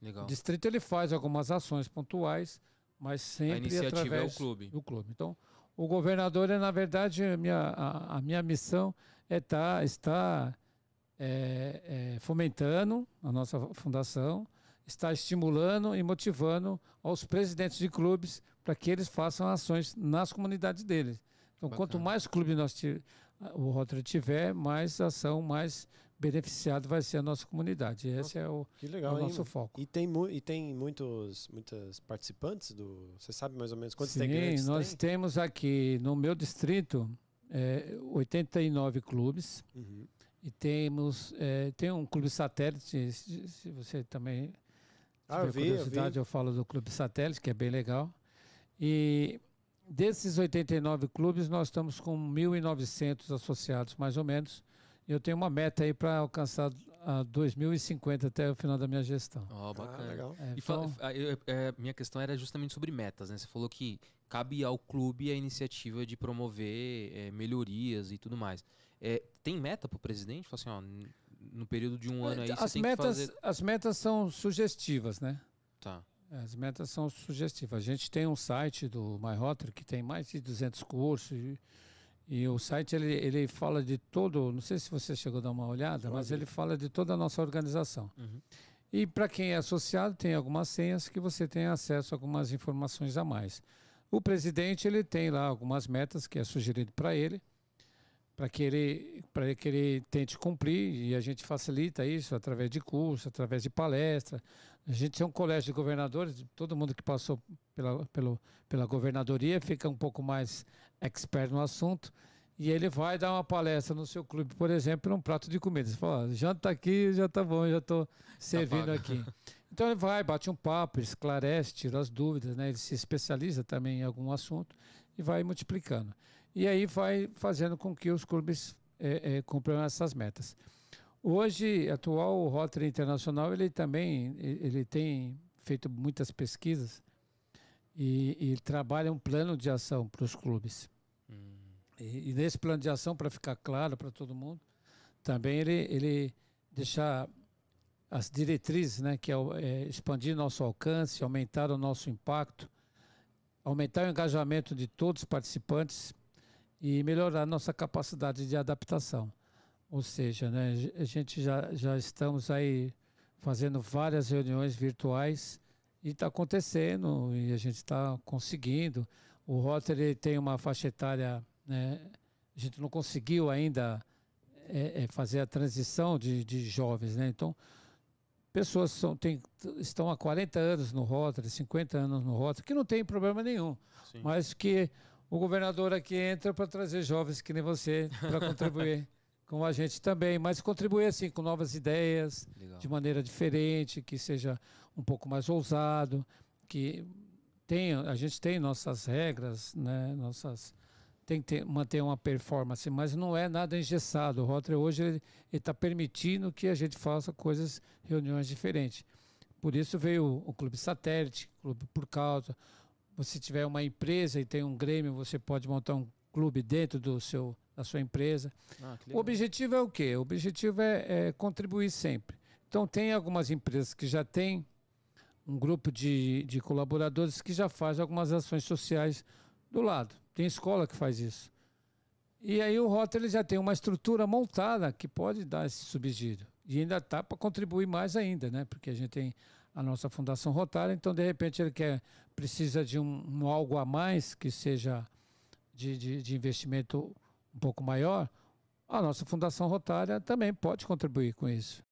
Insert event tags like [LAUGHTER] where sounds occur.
Legal. O distrito ele faz algumas ações pontuais, mas sempre a iniciativa através é o clube. do clube. Então, o governador é na verdade a minha, a, a minha missão é tá, está é, é, fomentando a nossa fundação, está estimulando e motivando aos presidentes de clubes para que eles façam ações nas comunidades deles. Então, Bacana. quanto mais clube nós o Rotary tiver, mais ação, mais beneficiado vai ser a nossa comunidade. Esse é o, legal, é o nosso hein, foco. E tem, e tem muitos muitas participantes do. Você sabe mais ou menos quantos Sim, integrantes nós tem? temos aqui no meu distrito é, 89 clubes. Uhum. E temos é, tem um clube satélite, se, você também ah, tiver vi, curiosidade, eu, eu falo do clube satélite, que é bem legal. E desses 89 clubes, nós estamos com 1.900 associados, mais ou menos. Eu tenho uma meta aí para alcançar a 2050 até o final da minha gestão. Ó, oh, bacana. Ah, legal. É, então... fala, ah, eu, é, minha questão era justamente sobre metas, né? Você falou que cabe ao clube a iniciativa de promover é, melhorias e tudo mais. É, tem meta para o presidente? Fala assim, ó, no período de um ano aí as metas, fazer... As metas são sugestivas, né? Tá. As metas são sugestivas. A gente tem um site do Myrotter que tem mais de 200 cursos e o site ele, ele fala de todo, não sei se você chegou a dar uma olhada, mas ele fala de toda a nossa organização. Uhum. E para quem é associado, tem algumas senhas que você tem acesso a algumas informações a mais. O presidente ele tem lá algumas metas que é sugerido para ele, para que ele para que ele tente cumprir e a gente facilita isso através de curso, através de palestra. A gente é um colégio de governadores, todo mundo que passou pela, pelo, pela governadoria fica um pouco mais expert no assunto. E ele vai dar uma palestra no seu clube, por exemplo, num prato de comida. Você fala, ah, janta tá aqui, já tá bom, já estou tá servindo aqui. [LAUGHS] Então ele vai, bate um papo, esclarece, tira as dúvidas, né? ele se especializa também em algum assunto e vai multiplicando. E aí vai fazendo com que os clubes é, é, cumpram essas metas. Hoje, atual o Rotary Internacional, ele também ele tem feito muitas pesquisas e, e trabalha um plano de ação para os clubes. Hum. E, e, nesse plano de ação, para ficar claro para todo mundo, também ele, ele deixa as diretrizes, né, que é, é expandir nosso alcance, aumentar o nosso impacto, aumentar o engajamento de todos os participantes e melhorar nossa capacidade de adaptação. Ou seja, né, a gente já, já estamos aí fazendo várias reuniões virtuais e está acontecendo e a gente está conseguindo. O Rotary tem uma faixa etária, né, a gente não conseguiu ainda é, é fazer a transição de, de jovens, né? Então, pessoas são, tem, estão há 40 anos no Rotary, 50 anos no Rotary, que não tem problema nenhum, Sim. mas que o governador aqui entra para trazer jovens que nem você para contribuir. [LAUGHS] com a gente também, mas contribuir assim com novas ideias, Legal. de maneira diferente, que seja um pouco mais ousado, que tenha a gente tem nossas regras, né, nossas tem que ter, manter uma performance, mas não é nada engessado. O Rotary hoje está permitindo que a gente faça coisas, reuniões diferentes. Por isso veio o Clube Satélite, Clube por Causa. Se tiver uma empresa e tem um Grêmio, você pode montar um clube dentro do seu da sua empresa. Ah, o objetivo é o quê? O objetivo é, é contribuir sempre. Então, tem algumas empresas que já têm um grupo de, de colaboradores que já faz algumas ações sociais do lado. Tem escola que faz isso. E aí o Rotter já tem uma estrutura montada que pode dar esse subsídio. E ainda está para contribuir mais ainda, né? Porque a gente tem a nossa Fundação Rotária, então de repente ele quer, precisa de um, um algo a mais que seja de, de, de investimento um pouco maior, a nossa Fundação Rotária também pode contribuir com isso.